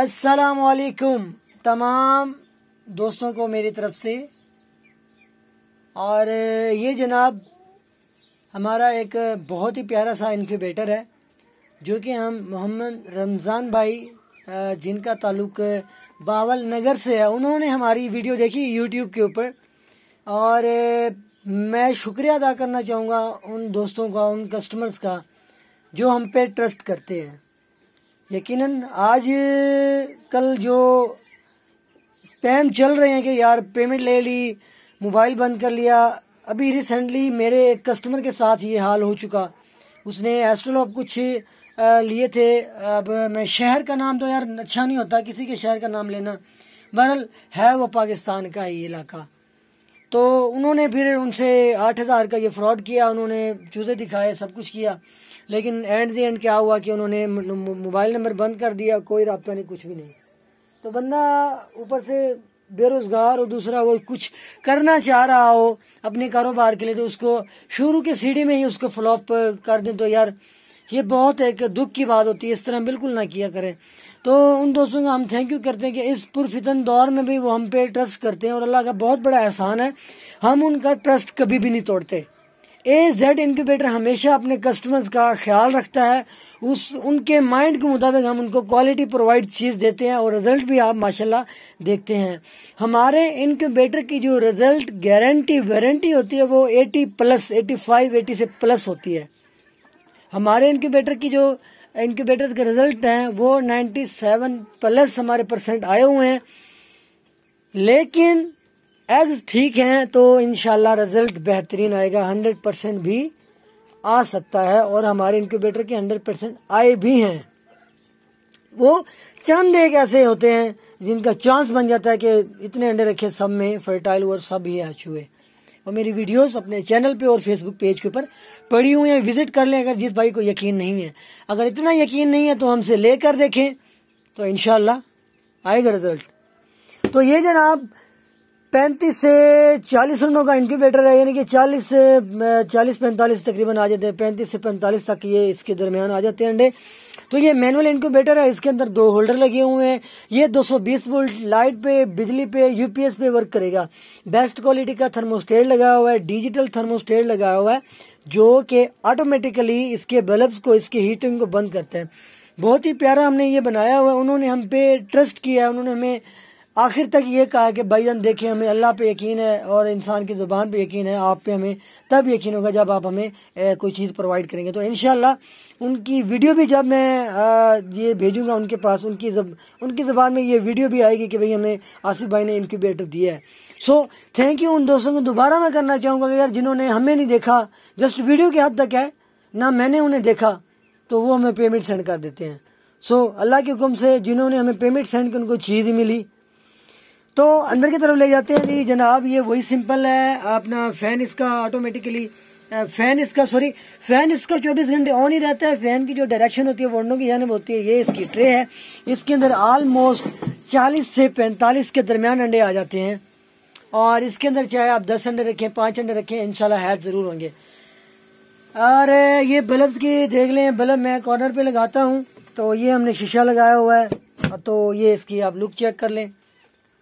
अस्सलाम वालेकुम तमाम दोस्तों को मेरी तरफ से और ये जनाब हमारा एक बहुत ही प्यारा सा इनक्यूबेटर है जो कि हम मोहम्मद रमज़ान भाई जिनका ताल्लुक बावल नगर से है उन्होंने हमारी वीडियो देखी यूट्यूब के ऊपर और मैं शुक्रिया अदा करना चाहूँगा उन दोस्तों का उन कस्टमर्स का जो हम पे ट्रस्ट करते हैं यकीनन आज कल जो स्पैम चल रहे हैं कि यार पेमेंट ले ली मोबाइल बंद कर लिया अभी रिसेंटली मेरे एक कस्टमर के साथ ये हाल हो चुका उसने एस्ट्रोलॉप कुछ लिए थे अब मैं शहर का नाम तो यार अच्छा नहीं होता किसी के शहर का नाम लेना बहरल है वो पाकिस्तान का ही इलाका तो उन्होंने फिर उनसे आठ हज़ार का ये फ्रॉड किया उन्होंने चूज़े दिखाए सब कुछ किया लेकिन एंड दी एंड क्या हुआ कि उन्होंने मोबाइल नंबर बंद कर दिया कोई रबता नहीं कुछ भी नहीं तो बंदा ऊपर से बेरोज़गार और दूसरा वो कुछ करना चाह रहा हो अपने कारोबार के लिए तो उसको शुरू के सीढ़ी में ही उसको फ्लॉप कर दें तो यार ये बहुत एक दुख की बात होती है इस तरह बिल्कुल ना किया करें तो उन दोस्तों का हम थैंक यू करते हैं कि इस पुरफितन दौर में भी वो हम पे ट्रस्ट करते हैं और अल्लाह का बहुत बड़ा एहसान है हम उनका ट्रस्ट कभी भी नहीं तोड़ते ए जेड इनक्यूबेटर हमेशा अपने कस्टमर्स का ख्याल रखता है उस उनके माइंड के मुताबिक हम उनको क्वालिटी प्रोवाइड चीज़ देते हैं और रिजल्ट भी आप माशाल्लाह देखते हैं हमारे इनक्यूबेटर की जो रिजल्ट गारंटी वारंटी होती है वो 80 प्लस 85 80 से प्लस होती है हमारे इनक्यूबेटर की जो इनक्यूबेटर के रिजल्ट हैं वो 97 प्लस हमारे परसेंट आए हुए हैं लेकिन एग्स ठीक हैं तो इनशाला रिजल्ट बेहतरीन आएगा 100 परसेंट भी आ सकता है और हमारे इनक्यूबेटर के 100 परसेंट आए भी हैं वो चंद एक ऐसे होते हैं जिनका चांस बन जाता है कि इतने अंडे रखे सब में फर्टाइल और सब ही अच्छे हुए और मेरी वीडियोस अपने चैनल पे और फेसबुक पेज के ऊपर पड़ी हुई है विजिट कर लें अगर जिस भाई को यकीन नहीं है अगर इतना यकीन नहीं है तो हमसे लेकर देखें तो इनशाला आएगा रिजल्ट तो ये जनाब पैंतीस से चालीस रनों का इंक्यूबेटर है यानी कि चालीस चालीस पैंतालीस तकरीबन आ जाते हैं पैंतीस से पैंतालीस तक ये इसके दरमियान आ जाते हैं अंडे तो ये मैनुअल इंक्यूबेटर है इसके अंदर दो होल्डर लगे हुए हैं ये 220 वोल्ट लाइट पे बिजली पे यूपीएस पे वर्क करेगा बेस्ट क्वालिटी का थर्मोस्टेट लगाया हुआ है डिजिटल थर्मोस्टेट लगाया हुआ है जो कि ऑटोमेटिकली इसके बल्ब को इसकी हीटिंग को बंद करते हैं बहुत ही प्यारा हमने ये बनाया हुआ है उन्होंने हम पे ट्रस्ट किया है उन्होंने हमें आखिर तक ये कहा कि भाई जान देखे हमें अल्लाह पे यकीन है और इंसान की ज़ुबान पे यकीन है आप पे हमें तब यकीन होगा जब आप हमें कोई चीज़ प्रोवाइड करेंगे तो इन उनकी वीडियो भी जब मैं ये भेजूंगा उनके पास उनकी जब उनकी ज़बान में ये वीडियो भी आएगी कि भाई हमें आसिफ भाई ने इनक्यूबेटर दिया है सो थैंक यू उन दोस्तों को दोबारा मैं करना चाहूंगा कि यार जिन्होंने हमें नहीं देखा जस्ट वीडियो के हद तक है ना मैंने उन्हें देखा तो वो हमें पेमेंट सेंड कर देते हैं सो अल्लाह के हुक्म से जिन्होंने हमें पेमेंट सेंड की उनको चीज़ मिली तो अंदर की तरफ ले जाते हैं जी जनाब ये वही सिंपल है अपना फैन इसका ऑटोमेटिकली फैन इसका सॉरी फैन इसका 24 घंटे ऑन ही रहता है फैन की जो डायरेक्शन होती है वो की जानब होती है ये इसकी ट्रे है इसके अंदर ऑलमोस्ट 40 से 45 के दरमियान अंडे आ जाते हैं और इसके अंदर चाहे आप 10 अंडे रखें पांच अंडे रखें इनशाला हैद जरूर होंगे और ये बल्ब की देख लें बल्ब मैं कॉर्नर पे लगाता हूँ तो ये हमने शीशा लगाया हुआ है तो ये इसकी आप लुक चेक कर लें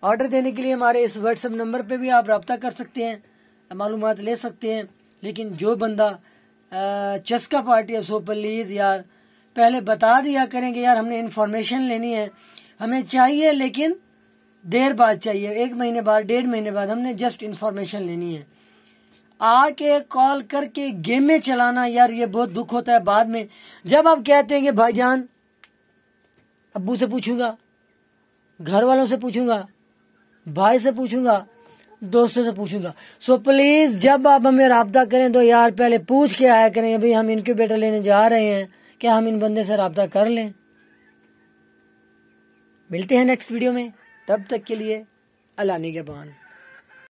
ऑर्डर देने के लिए हमारे इस व्हाट्सएप नंबर पर भी आप रबता कर सकते हैं मालूम ले सकते हैं लेकिन जो बंदा चस्का पार्टी है सो प्लीज़ यार पहले बता दिया करेंगे यार हमने इन्फॉर्मेशन लेनी है हमें चाहिए लेकिन देर बाद चाहिए एक महीने बाद डेढ़ महीने बाद हमने जस्ट इन्फॉर्मेशन लेनी है आके कॉल करके गेम में चलाना यार ये बहुत दुख होता है बाद में जब आप कहते हैं कि भाईजान अबू से पूछूंगा घर वालों से पूछूंगा भाई से पूछूंगा दोस्तों से पूछूंगा सो प्लीज जब आप हमें रबता करें तो यार पहले पूछ के आया करें अभी हम इनक्यूबेटर लेने जा रहे हैं क्या हम इन बंदे से रबता कर लें मिलते हैं नेक्स्ट वीडियो में तब तक के लिए अलानी के बहान